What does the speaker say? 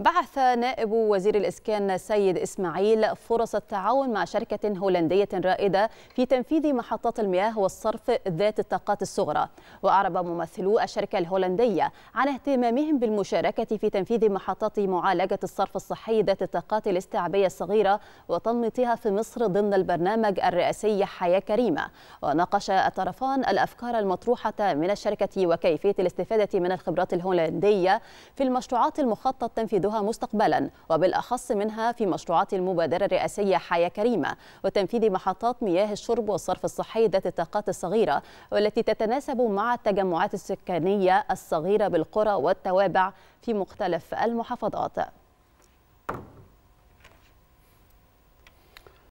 بعث نائب وزير الإسكان سيد إسماعيل فرص التعاون مع شركة هولندية رائدة في تنفيذ محطات المياه والصرف ذات الطاقات الصغرى وأعرب ممثلو الشركة الهولندية عن اهتمامهم بالمشاركة في تنفيذ محطات معالجة الصرف الصحي ذات الطاقات الاستيعابية الصغيرة وتنميطها في مصر ضمن البرنامج الرئاسي حياة كريمة وناقش الطرفان الأفكار المطروحة من الشركة وكيفية الاستفادة من الخبرات الهولندية في المشروعات المخطط تنفيذها يعيدها مستقبلا وبالأخص منها في مشروعات المبادرة الرئاسية حياة كريمة وتنفيذ محطات مياه الشرب والصرف الصحي ذات الطاقات الصغيرة والتي تتناسب مع التجمعات السكانية الصغيرة بالقرى والتوابع في مختلف المحافظات